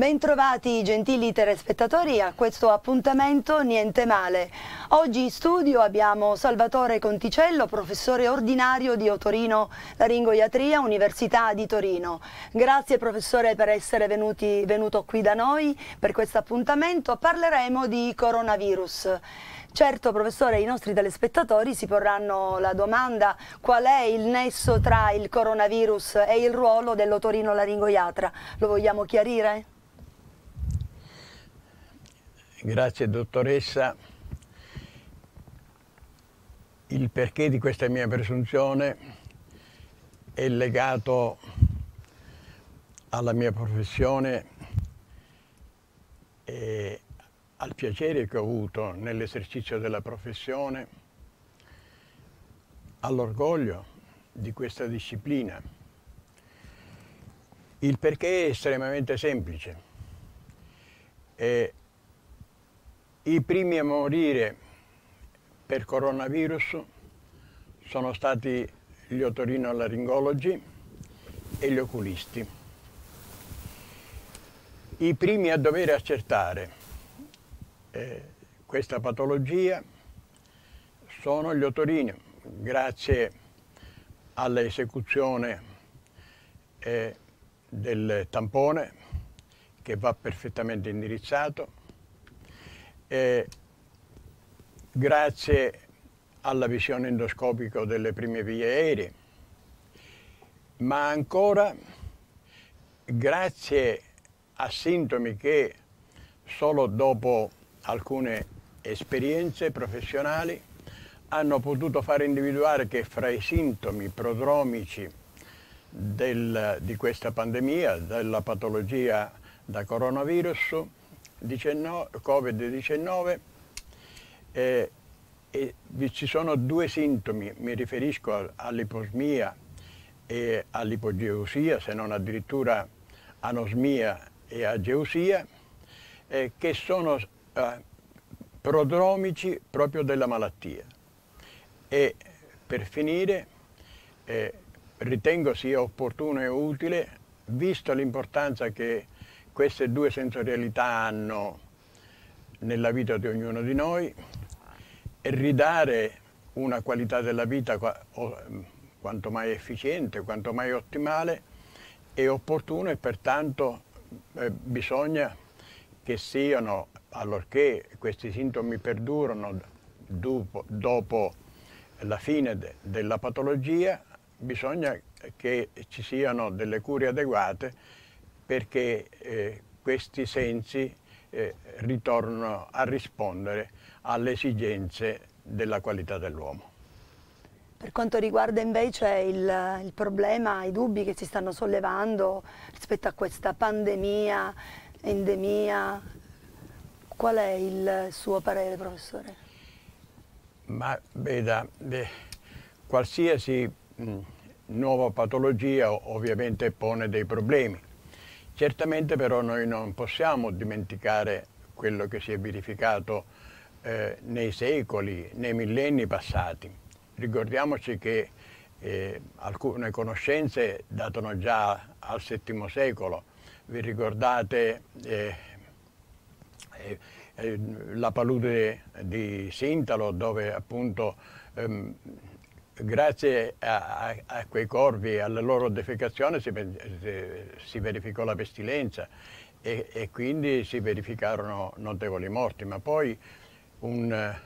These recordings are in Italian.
Bentrovati gentili telespettatori a questo appuntamento Niente Male. Oggi in studio abbiamo Salvatore Conticello, professore ordinario di Otorino Laringoiatria, Università di Torino. Grazie professore per essere venuti, venuto qui da noi per questo appuntamento. Parleremo di coronavirus. Certo, professore, i nostri telespettatori si porranno la domanda qual è il nesso tra il coronavirus e il ruolo dell'otorino laringoiatra. Lo vogliamo chiarire? Grazie dottoressa. Il perché di questa mia presunzione è legato alla mia professione e al piacere che ho avuto nell'esercizio della professione, all'orgoglio di questa disciplina. Il perché è estremamente semplice. È i primi a morire per coronavirus sono stati gli otorinolaringologi e gli oculisti. I primi a dover accertare eh, questa patologia sono gli otorini, grazie all'esecuzione eh, del tampone che va perfettamente indirizzato, e grazie alla visione endoscopica delle prime vie aeree, ma ancora grazie a sintomi che solo dopo alcune esperienze professionali hanno potuto far individuare che fra i sintomi prodromici del, di questa pandemia, della patologia da coronavirus, Covid-19 eh, e ci sono due sintomi, mi riferisco all'iposmia e all'ipogeusia, se non addirittura anosmia e ageusia, eh, che sono eh, prodromici proprio della malattia. E per finire eh, ritengo sia opportuno e utile, visto l'importanza che queste due sensorialità hanno nella vita di ognuno di noi e ridare una qualità della vita quanto mai efficiente, quanto mai ottimale è opportuno e pertanto eh, bisogna che siano, allorché questi sintomi perdurano dopo, dopo la fine de, della patologia, bisogna che ci siano delle cure adeguate perché eh, questi sensi eh, ritornano a rispondere alle esigenze della qualità dell'uomo. Per quanto riguarda invece il, il problema, i dubbi che si stanno sollevando rispetto a questa pandemia, endemia, qual è il suo parere professore? Ma veda, beh, qualsiasi mh, mm, nuova patologia ovviamente pone dei problemi Certamente però noi non possiamo dimenticare quello che si è verificato eh, nei secoli, nei millenni passati. Ricordiamoci che eh, alcune conoscenze datano già al VII secolo. Vi ricordate eh, eh, eh, la palude di Sintalo dove appunto ehm, grazie a, a, quei corvi e alla loro defecazione si, si verificò la pestilenza e, e, quindi si verificarono notevoli morti, ma poi un eh,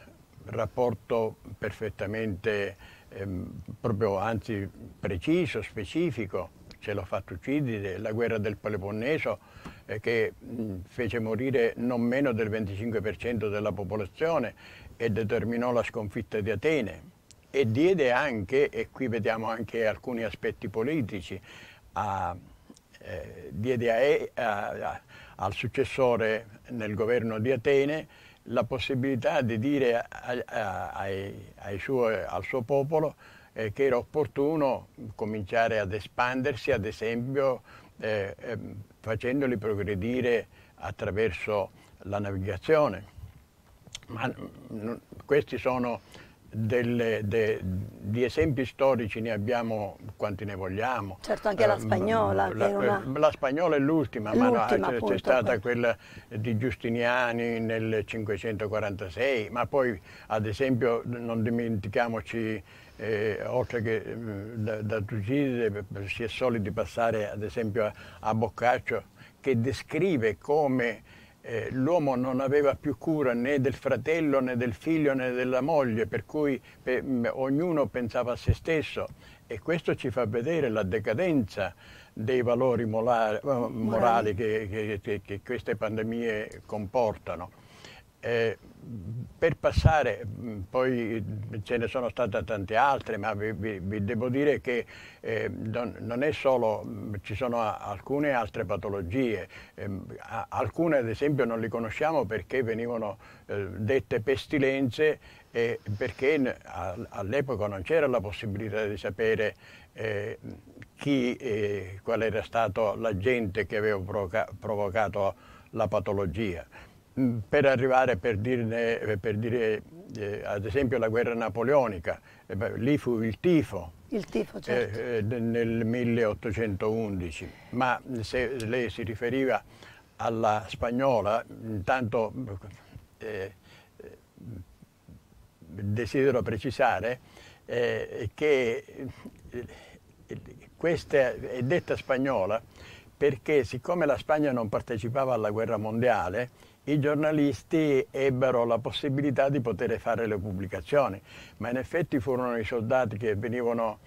rapporto perfettamente, ehm, proprio anzi preciso, specifico, ce l'ho fatto uccidere, la guerra del Peloponneso eh, che mh, fece morire non meno del 25% della popolazione e determinò la sconfitta di Atene e diede anche, e qui vediamo anche alcuni aspetti politici, a, eh, diede a, a, al successore nel governo di Atene la possibilità di dire ai, ai suo, al suo popolo eh, che era opportuno cominciare ad espandersi, ad esempio eh, ehm, facendoli progredire attraverso la navigazione. Ma mm, questi sono delle, de, di esempi storici ne abbiamo quanti ne vogliamo. Certo anche la eh, spagnola. La, una... Eh, la spagnola è l'ultima, ma c'è stata quella di Giustiniani nel 546, ma poi ad esempio non dimentichiamoci eh, oltre che mm, da, da Tucide si è soliti passare ad esempio a, a Boccaccio che descrive come eh, l'uomo non aveva più cura né del fratello né del figlio né della moglie, per cui per, mh, ognuno pensava a se stesso e questo ci fa vedere la decadenza dei valori molari, eh, morali, che, che, che, che queste pandemie comportano. Eh, per passare, mm, poi ce ne sono state tante altre, ma vi, vi, vi devo dire che eh, non è solo, mm, ci sono alcune altre patologie, eh, alcune ad esempio non le conosciamo perché venivano eh, dette pestilenze eh, perché all'epoca non c'era la possibilità di sapere eh, chi, eh, qual era stato l'agente che aveva provoca provocato la patologia. Mm, per arrivare per, dirne, eh, per dire eh, ad esempio la guerra napoleonica, eh, beh, lì fu il tifo, il tifo certo. eh, eh nel 1811, ma se lei si riferiva alla spagnola, intanto eh, desidero precisare che questa è detta spagnola perché siccome la Spagna non partecipava alla guerra mondiale, i giornalisti ebbero la possibilità di poter fare le pubblicazioni, ma in effetti furono i soldati che venivano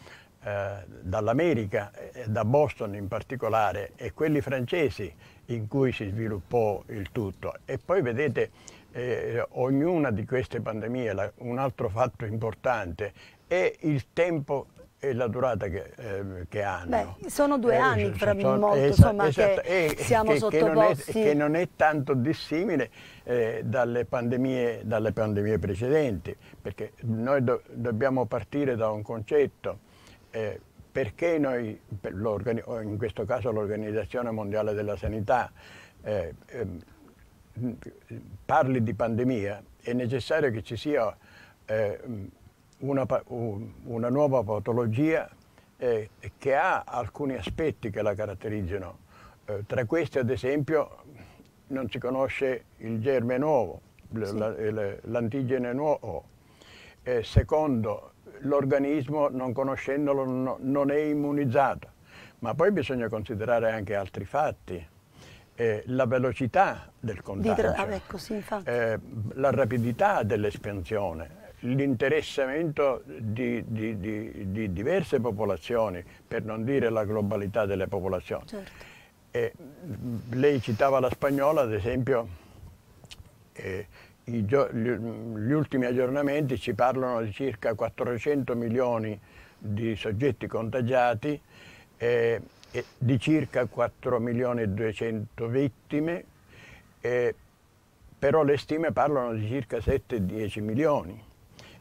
eh, dall'America, eh, da Boston in particolare, e quelli francesi in cui si sviluppò il tutto. E poi vedete, eh, ognuna di queste pandemie, la, un altro fatto importante, è il tempo e la durata che, eh, che hanno. Beh, sono due eh, anni cioè, fra sono, molto, insomma, esatto, che siamo che, sottoposti. Che non, è, che non è tanto dissimile eh, dalle, pandemie, dalle, pandemie, precedenti, perché noi do, dobbiamo partire da un concetto. Eh, perché noi, per in questo caso l'Organizzazione Mondiale della Sanità, eh, ehm, parli di pandemia, è necessario che ci sia eh, una, una nuova patologia eh, che ha alcuni aspetti che la caratterizzano. Eh, tra questi, ad esempio, non si conosce il germe nuovo, sì. l'antigene nuovo. Eh, secondo, l'organismo, non conoscendolo, no, non è immunizzato. Ma poi bisogna considerare anche altri fatti. Eh, la velocità del contagio, ah, ecco, sì, eh, la rapidità dell'espansione l'interessamento di, di, di, di, diverse popolazioni, per non dire la globalità delle popolazioni. Certo. Eh, lei citava la spagnola, ad esempio, eh, gli, gli ultimi aggiornamenti ci parlano di circa 400 milioni di soggetti contagiati, eh, di circa 4 milioni e 200 vittime, però le stime parlano di circa 7-10 milioni.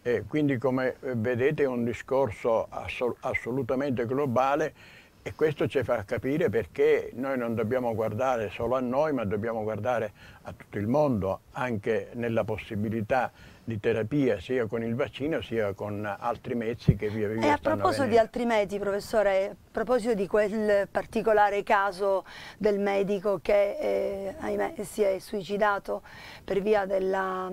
E quindi come eh, vedete è un discorso assol assolutamente globale e questo ci fa capire perché noi non dobbiamo guardare solo a noi ma dobbiamo guardare a tutto il mondo anche nella possibilità di terapia sia con il vaccino sia con altri mezzi che via via e a proposito avvenendo. di altri mezzi professore a proposito di quel particolare caso del medico che eh, ahimè si è suicidato per via della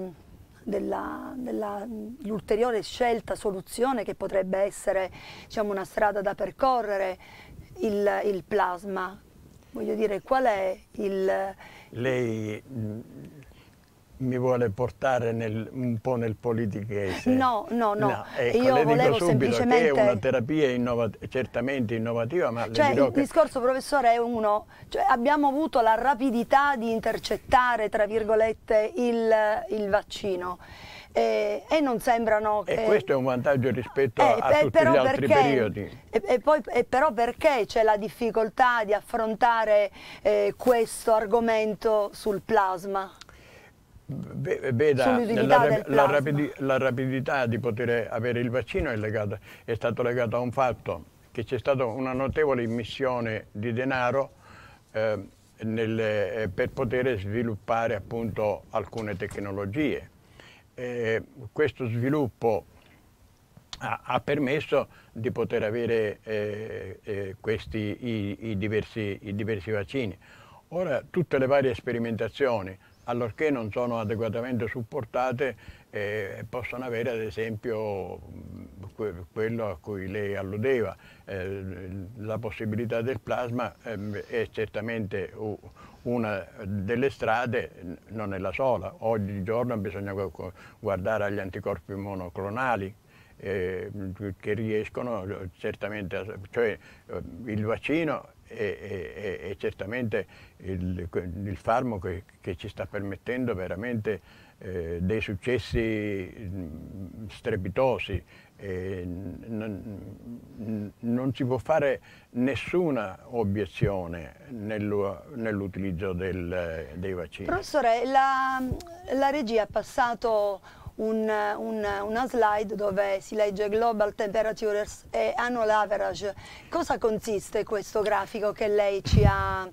dell'ulteriore scelta, soluzione che potrebbe essere diciamo, una strada da percorrere, il, il plasma. Voglio dire, qual è il... Lei mi vuole portare nel, un po' nel politichese. No, no, no. no ecco, Io le volevo semplicemente... è una terapia innovat certamente innovativa, ma cioè, il che... discorso, professore, è uno. Cioè, abbiamo avuto la rapidità di intercettare, tra virgolette, il, il vaccino. Eh, e non sembrano che... E questo è un vantaggio rispetto eh, a, a tutti gli altri perché, periodi. E, e poi, e però perché c'è la difficoltà di affrontare eh, questo argomento sul plasma? veda la, la, rapidi, la, rapidità di poter avere il vaccino è, legata, è stato legato a un fatto che c'è stata una notevole immissione di denaro eh, nel, eh, per poter sviluppare appunto alcune tecnologie. Eh, questo sviluppo ha, ha, permesso di poter avere eh, eh, questi, i, i, diversi, i diversi vaccini. Ora tutte le varie sperimentazioni, allorché non sono adeguatamente supportate eh, possono avere ad esempio mm, que quello a cui lei alludeva. Eh, la possibilità del plasma eh, è certamente una delle strade, non è la sola. Oggigiorno bisogna guardare agli anticorpi monoclonali eh, che riescono eh, certamente, a, cioè eh, il vaccino è, è, è certamente il, il farmaco che, che, ci sta permettendo veramente eh, dei successi mm, strepitosi. Eh, non, non, si può fare nessuna obiezione nell'utilizzo nell dei vaccini. Professore, la, la regia ha passato un, un, una slide dove si legge Global Temperatures e Annual Average. Cosa consiste questo grafico che lei ci ha,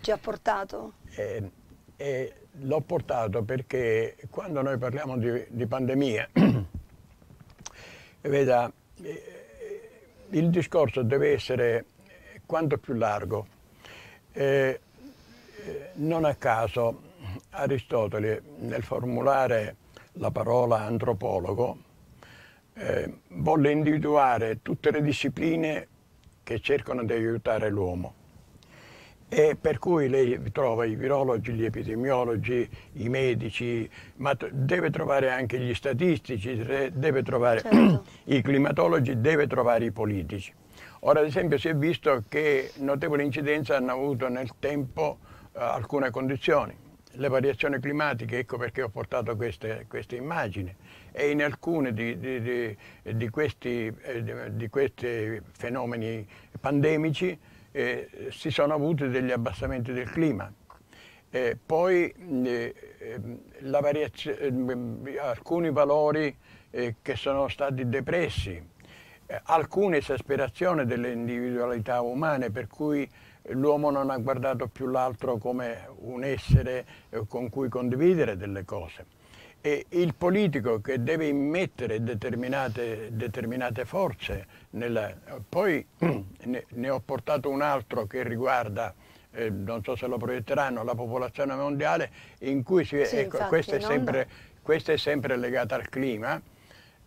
ci ha portato? Eh, eh, L'ho portato perché quando noi parliamo di, di pandemia, veda, eh, il discorso deve essere quanto più largo. Eh, eh, non a caso Aristotele nel formulare la parola antropologo, eh, volle individuare tutte le discipline che cercano di aiutare l'uomo. E per cui lei trova i virologi, gli epidemiologi, i medici, ma deve trovare anche gli statistici, deve trovare certo. i climatologi, deve trovare i politici. Ora ad esempio si è visto che notevole incidenza hanno avuto nel tempo eh, alcune condizioni, le variazioni climatiche, ecco perché ho portato queste, queste immagini e in alcune di, di, di, di questi, eh, questi, fenomeni pandemici eh, si sono avuti degli abbassamenti del clima. Eh, poi eh, ehm, ehm, alcuni valori eh, che sono stati depressi, eh, alcune esasperazioni delle individualità umane per cui l'uomo non ha guardato più l'altro come un essere eh, con cui condividere delle cose. E il politico che deve immettere determinate, determinate forze, nella... poi ne, ho portato un altro che riguarda eh, non so se lo proietteranno, la popolazione mondiale, in cui si, sì, ecco, infatti, questa, è sempre, questa è sempre legata al clima,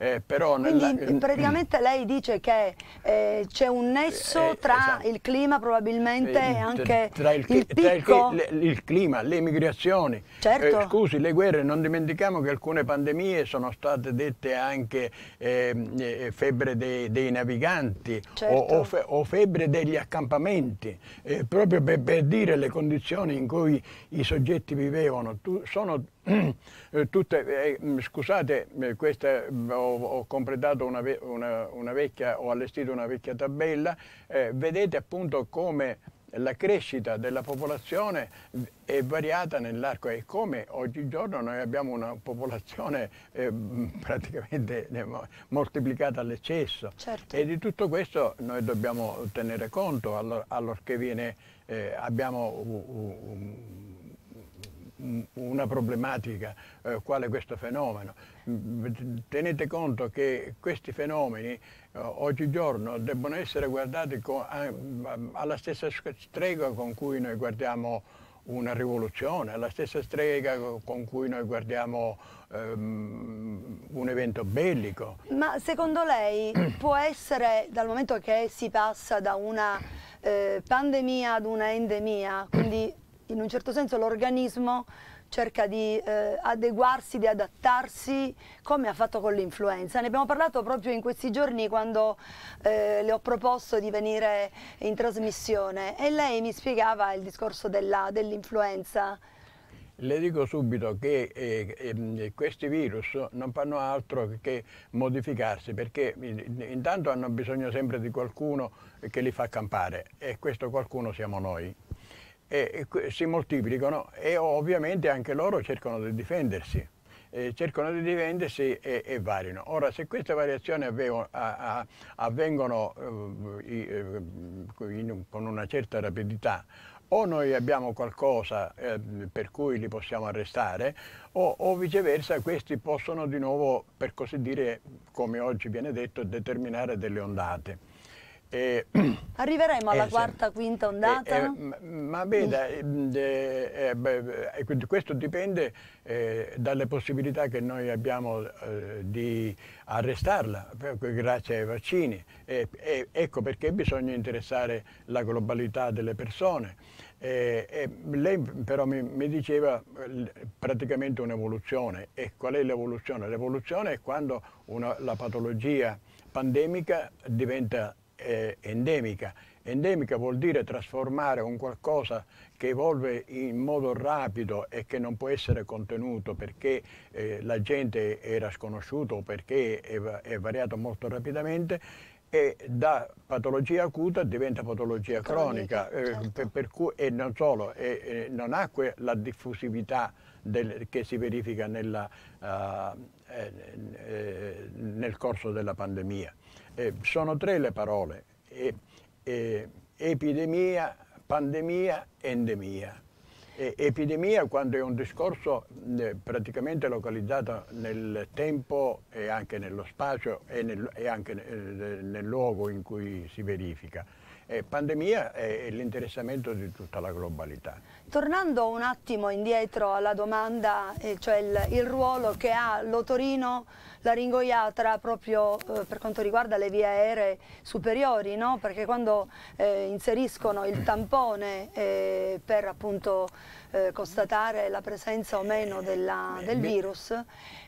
eh, però nella... Quindi eh, mm. praticamente lei dice che eh, c'è un nesso eh, eh, tra esatto. il clima probabilmente e anche tra il, il, picco... tra il, il clima, le migrazioni, certo. scusi, le guerre, non dimentichiamo che alcune pandemie sono state dette anche ehm, febbre dei, dei naviganti certo. o, o, febbre degli accampamenti, proprio per, per dire le condizioni in cui i soggetti vivevano. Tu, sono eh, tutte, eh, mm, scusate, eh, questa, mm, ho, ho, completato una, una, una, vecchia, ho allestito una vecchia tabella, eh, vedete appunto come la crescita della popolazione eh, è variata nell'arco e come oggigiorno noi abbiamo una popolazione eh, mm, praticamente moltiplicata all'eccesso certo. e di tutto questo noi dobbiamo tenere conto allor, allorché viene, abbiamo un, un una problematica eh, quale questo fenomeno. Tenete conto che questi fenomeni eh, oggigiorno debbono essere guardati con, eh, alla stessa strega con cui noi guardiamo una rivoluzione, alla stessa strega con cui noi guardiamo um, un evento bellico. Ma secondo lei può essere, dal momento che si passa da una eh, pandemia ad una endemia, quindi in un certo senso l'organismo cerca di eh, adeguarsi, di adattarsi come ha fatto con l'influenza. Ne abbiamo parlato proprio in questi giorni quando eh, le ho proposto di venire in trasmissione e lei mi spiegava il discorso dell'influenza. Dell le dico subito che eh, eh, questi virus non fanno altro che modificarsi perché intanto hanno bisogno sempre di qualcuno che li fa campare e questo qualcuno siamo noi e, e si moltiplicano e ovviamente anche loro cercano di difendersi. Eh, cercano di difendersi e, e, variano. Ora, se queste variazioni avvengono, a, a, avvengono eh, eh in, con una certa rapidità, o noi abbiamo qualcosa eh, per cui li possiamo arrestare, o, o, viceversa questi possono di nuovo, per così dire, come oggi viene detto, determinare delle ondate. Eh, Arriveremo alla eh, quarta, quinta eh, ondata? Eh, ma veda, mm. eh, eh, questo dipende dalle possibilità che noi abbiamo di arrestarla grazie ai vaccini. ecco perché bisogna interessare la globalità delle persone. lei però mi, mi diceva praticamente un'evoluzione. E qual è l'evoluzione? L'evoluzione è quando una, la patologia pandemica diventa eh, endemica. Endemica vuol dire trasformare un qualcosa che evolve in modo rapido e che non può essere contenuto perché eh, la gente era sconosciuta o perché è, è variato molto rapidamente e da patologia acuta diventa patologia cronica, cronica eh, certo. eh, per, per cui, e non solo, eh, eh, non ha la diffusività del, che si verifica nella, ah, eh, eh, nel corso della pandemia. Eh, sono tre le parole, eh, eh, epidemia, pandemia, endemia. epidemia quando è un discorso eh, praticamente localizzato nel tempo e anche nello spazio e, nel, e anche nel, nel luogo in cui si verifica eh, pandemia e l'interessamento di tutta la globalità. Tornando un attimo indietro alla domanda, eh, cioè il, il, ruolo che ha l'Otorino, la Ringoiatra proprio eh, per quanto riguarda le vie aeree superiori, no? perché quando eh, inseriscono il tampone eh, per appunto eh, constatare la presenza o meno della, del virus,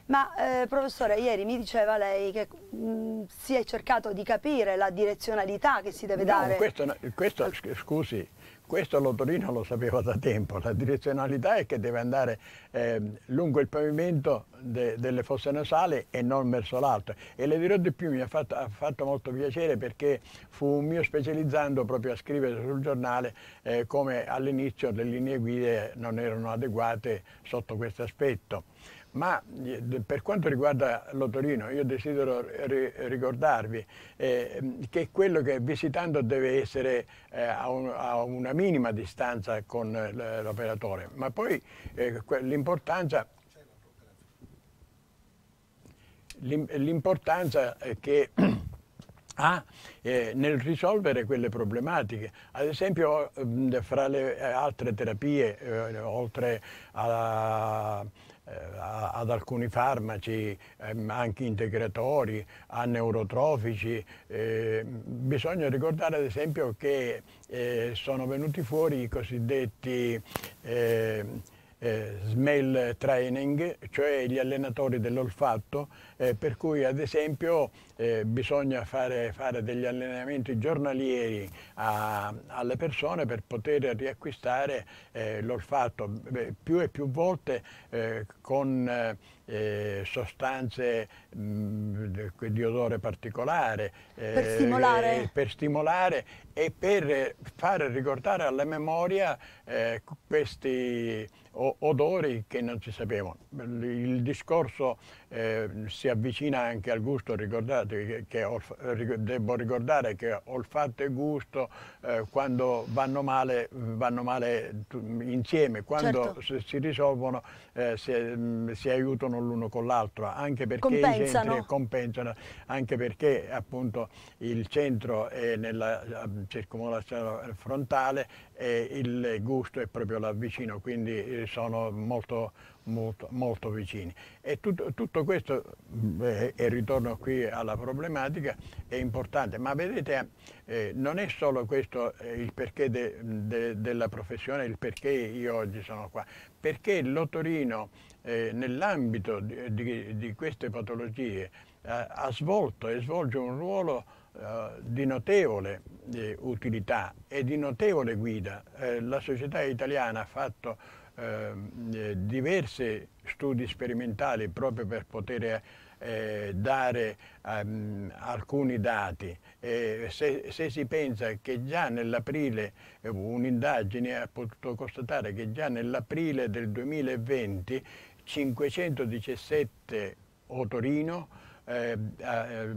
ma eh, professore, ieri mi diceva lei che mh, mm, si è cercato di capire la direzionalità che si deve no, dare. Questo, questo, scusi, questo l'Otorino lo sapeva da tempo, la direzionalità è che deve andare eh, lungo il pavimento de, delle fosse nasali e non verso l'alto. E le dirò di più, mi ha fatto, ha fatto, molto piacere perché fu un mio specializzando proprio a scrivere sul giornale eh, come all'inizio le linee guide non erano adeguate sotto questo aspetto. Ma eh, per quanto riguarda l'Otorino, io desidero ri ricordarvi eh, che quello che visitando deve essere eh, a, un, a, una minima distanza con l'operatore, ma poi eh, l'importanza l'importanza che ha eh, nel risolvere quelle problematiche. Ad esempio, eh, fra le altre terapie, oltre alla eh, ad alcuni farmaci, ehm, anche integratori, a neurotrofici. Ehm, bisogna ricordare ad esempio che eh, sono venuti fuori i cosiddetti ehm, eh, smell training, cioè gli allenatori dell'olfatto, eh, per cui ad esempio eh, bisogna fare, fare, degli allenamenti giornalieri a, alle persone per poter riacquistare eh, l'olfatto più e più volte eh, con eh, eh, sostanze mh, di odore particolare. Eh, per stimolare? Eh, per stimolare e per far ricordare alla memoria eh, questi odori che non si sapevano. Il discorso eh, si avvicina anche al gusto, ricordate che, che ho, devo ricordare che olfatto e gusto eh, quando vanno male vanno male insieme, quando certo. si risolvono eh, si, mm, si, aiutano l'uno con l'altro, anche perché compensano. i centri compensano, anche perché appunto il centro è nella circumolazione frontale e il gusto è proprio là vicino, quindi eh, sono molto, molto, molto vicini. E tutto, tutto questo, mm, eh, e ritorno qui alla problematica, è importante, ma vedete eh, non è solo questo eh, il perché de, de, della professione, il perché io oggi sono qua, perché l'Otorino eh, nell'ambito di, di, di, queste patologie eh, ha svolto e svolge un ruolo eh, di notevole eh, utilità e di notevole guida. Eh, la società italiana ha fatto eh, eh, diversi studi sperimentali proprio per poter dare um, alcuni dati. Eh, se, se, si pensa che già nell'aprile, un'indagine ha potuto constatare che già nell'aprile del 2020 517 Otorino eh eh, eh,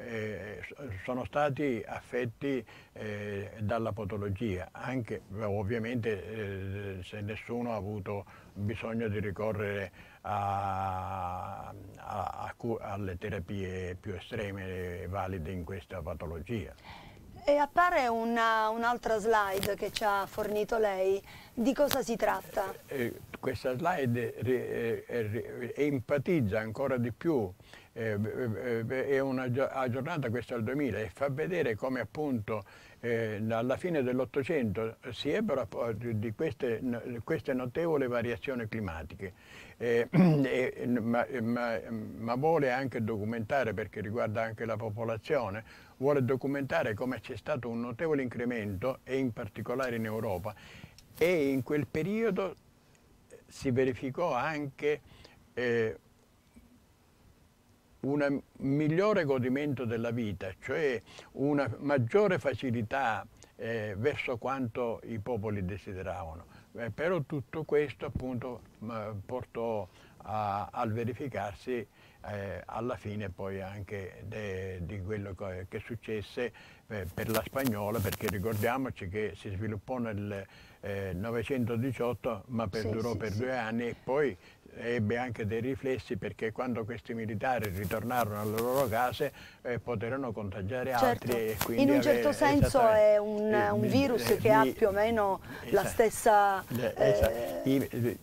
eh, sono stati affetti eh, dalla patologia, anche ovviamente eh, se nessuno ha avuto bisogno di ricorrere a, a, a, alle terapie più estreme valide in questa patologia. E appare un'altra un slide che ci ha fornito lei, di cosa si tratta? questa slide re, enfatizza ancora di più eh, eh, eh, è una giornata questa al 2000 e fa vedere come appunto eh, alla fine dell'Ottocento si ebbero di queste, queste notevoli variazioni climatiche, eh, eh, ma, ma, ma, vuole anche documentare, perché riguarda anche la popolazione, vuole documentare come c'è stato un notevole incremento, e in particolare in Europa, e in quel periodo si verificò anche un migliore godimento della vita, cioè una maggiore facilità eh, verso quanto i popoli desideravano. Eh, però tutto questo appunto portò a, al verificarsi eh, alla fine poi anche de, di quello che, che successe eh, per la Spagnola, perché ricordiamoci che si sviluppò nel eh, 918 ma perdurò sì, sì, per sì. due anni e poi ebbe anche dei riflessi perché quando questi militari ritornarono alle loro case eh, poterono contagiare certo. altri. In un certo senso è un, eh, un virus eh, che ha più o meno la stessa... esatto.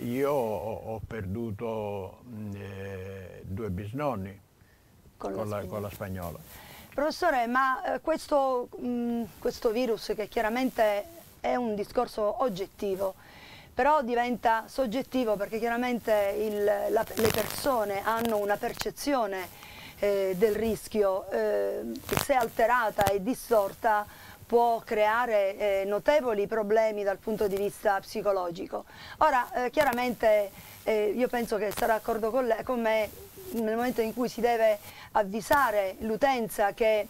io ho, perduto eh, due bisnonni con, con, la, con la spagnola. Professore, ma questo, questo virus che chiaramente è un discorso oggettivo, però diventa soggettivo perché chiaramente il, la, le persone hanno una percezione eh, del rischio, eh, se alterata e distorta può creare eh, notevoli problemi dal punto di vista psicologico. Ora, eh, chiaramente eh, io penso che sarà d'accordo con, con me nel momento in cui si deve avvisare l'utenza che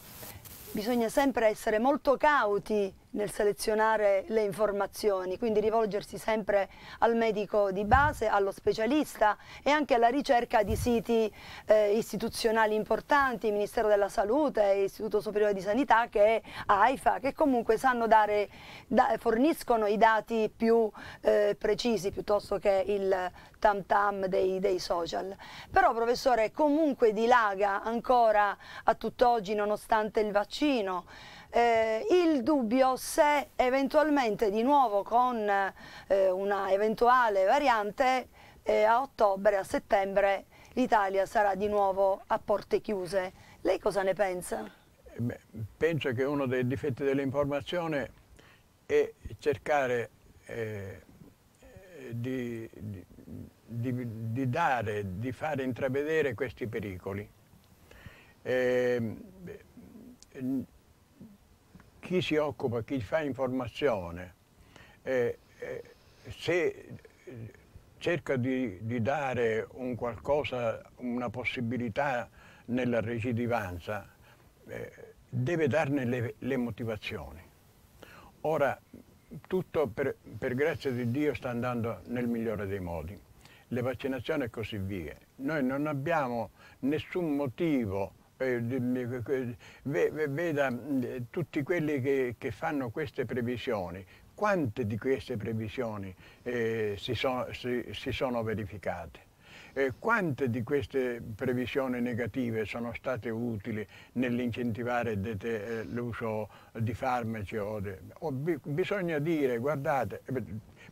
bisogna sempre essere molto cauti nel selezionare le informazioni, quindi rivolgersi sempre al medico di base, allo specialista e anche alla ricerca di siti eh, istituzionali importanti, Ministero della Salute, Istituto Superiore di Sanità che è AIFA, che comunque sanno dare, da, forniscono i dati più eh, precisi piuttosto che il tam tam dei, dei social. Però professore comunque dilaga ancora a tutt'oggi nonostante il vaccino. Eh, il dubbio se eventualmente di nuovo con eh, una eventuale variante eh, a ottobre, a settembre l'Italia sarà di nuovo a porte chiuse. Lei cosa ne pensa? Beh, penso che uno dei difetti dell'informazione è cercare eh, di, di di, di dare, di fare intravedere questi pericoli. E, ehm, chi si occupa, chi fa informazione, eh, eh, se cerca di, di dare un qualcosa, una possibilità nella recidivanza, eh, deve darne le, le, motivazioni. Ora, tutto per, per grazia di Dio sta andando nel migliore dei modi le vaccinazioni e così via. Noi non abbiamo nessun motivo eh, eh, veda eh, tutti quelli che, che, fanno queste previsioni, quante di queste previsioni eh, si, sono, si, si, sono, verificate? quante di queste previsioni negative sono state utili nell'incentivare l'uso di farmaci? O de, o bi, bisogna dire, guardate,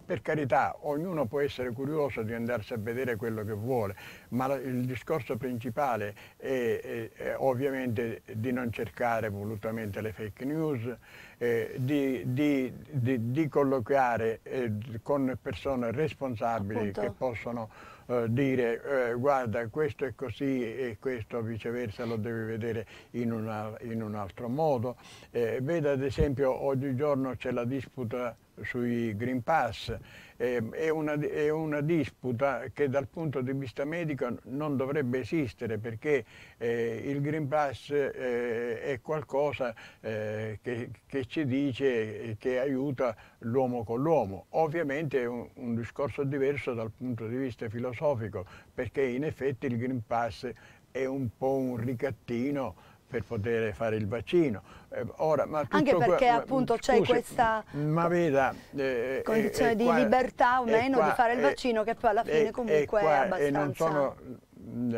per carità, ognuno può essere curioso di andarsi a vedere quello che vuole, ma il discorso principale è, è, è ovviamente di non cercare volutamente le fake news, eh, di, di, di, di, collocare eh, con persone responsabili Appunto. che possono eh, dire eh, guarda questo è così e questo viceversa lo devi vedere in, una, in un altro modo. Eh, vedo ad esempio oggigiorno c'è la disputa sui Green Pass, eh, è, una, è, una, disputa che dal punto di vista medico non dovrebbe esistere perché eh, il Green Pass eh, è qualcosa eh, che, che, ci dice che aiuta l'uomo con l'uomo. Ovviamente è un, un, discorso diverso dal punto di vista filosofico perché in effetti il Green Pass è un po' un ricattino per poter fare il vaccino. Eh, ora, Anche perché qua, appunto c'è questa veda, eh, eh, condizione eh, di qua, libertà o eh, meno qua, di fare il vaccino che poi alla fine comunque è abbastanza... Non sono, mm,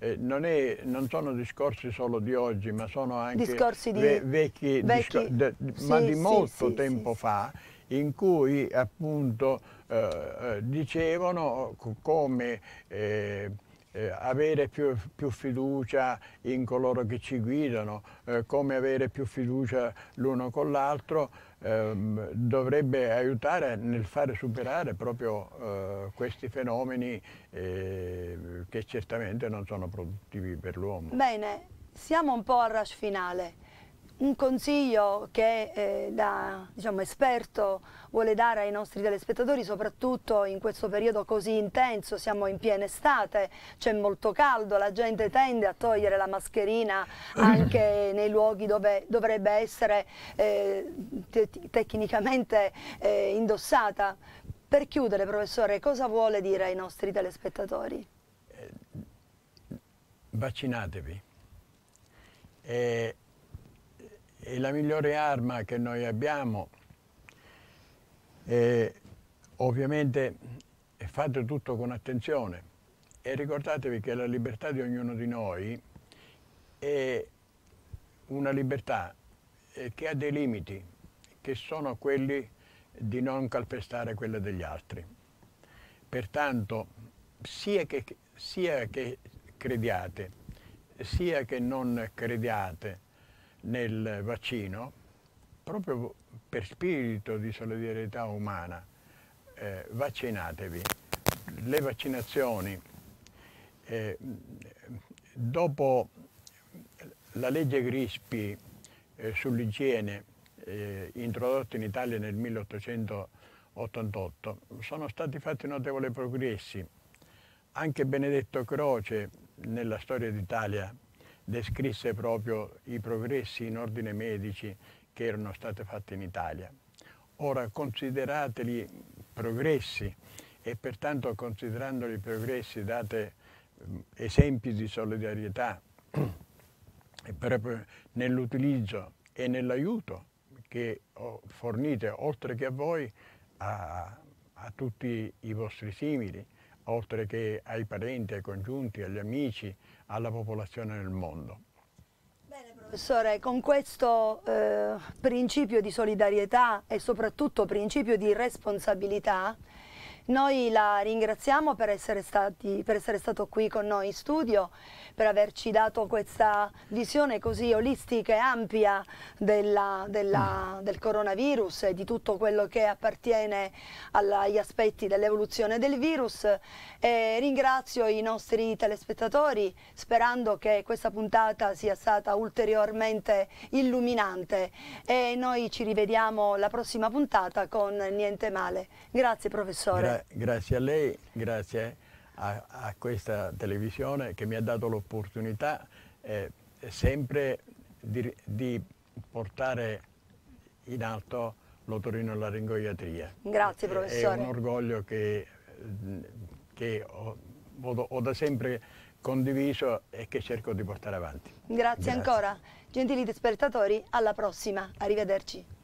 eh, non, è, non, sono discorsi solo di oggi, ma sono anche discorsi di, ve, vecchi, vecchi discor de, sì, ma di molto sì, tempo fa, in cui appunto eh, dicevano come eh, eh, avere più, più, fiducia in coloro che ci guidano, eh, come avere più fiducia l'uno con l'altro, ehm, dovrebbe aiutare nel fare superare proprio eh, questi fenomeni eh, che certamente non sono produttivi per l'uomo. Bene, siamo un po' al rush finale un consiglio che eh, da diciamo, esperto vuole dare ai nostri telespettatori, soprattutto in questo periodo così intenso, siamo in piena estate, c'è molto caldo, la gente tende a togliere la mascherina anche nei luoghi dove dovrebbe essere eh, te tecnicamente eh, indossata. Per chiudere, professore, cosa vuole dire ai nostri telespettatori? Eh, vaccinatevi. E eh, e la migliore arma che noi abbiamo è ovviamente fate tutto con attenzione e ricordatevi che la libertà di ognuno di noi è una libertà eh, che ha dei limiti, che sono quelli di non calpestare quella degli altri. Pertanto, sia che, sia che crediate, sia che non crediate, nel vaccino, proprio per spirito di solidarietà umana, eh, vaccinatevi. Le vaccinazioni, eh, dopo la legge Grispi eh, sull'igiene eh, introdotta in Italia nel 1888, sono stati fatti notevoli progressi. Anche Benedetto Croce nella storia d'Italia descrisse proprio i progressi in ordine medici che erano stati fatti in Italia. Ora considerateli progressi e pertanto considerandoli progressi date esempi di solidarietà proprio nell'utilizzo e nell'aiuto che fornite oltre che a voi a, a tutti i vostri simili oltre che ai parenti, ai congiunti, agli amici, alla popolazione nel mondo. Bene professore, con questo eh, principio di solidarietà e soprattutto principio di responsabilità, noi la ringraziamo per essere, stati, per essere stato qui con noi in studio per averci dato questa visione così olistica e ampia della, della, mm. del coronavirus e di tutto quello che appartiene agli aspetti dell'evoluzione del virus. E ringrazio i nostri telespettatori sperando che questa puntata sia stata ulteriormente illuminante e noi ci rivediamo la prossima puntata con Niente Male. Grazie professore. Gra grazie a lei, grazie a, a questa televisione che mi ha dato l'opportunità eh, sempre di, di, portare in alto lotorino e la ringoiatria. Grazie professore. È un orgoglio che, che ho, ho da sempre condiviso e che cerco di portare avanti. Grazie, Grazie. ancora. Gentili telespettatori, alla prossima. Arrivederci.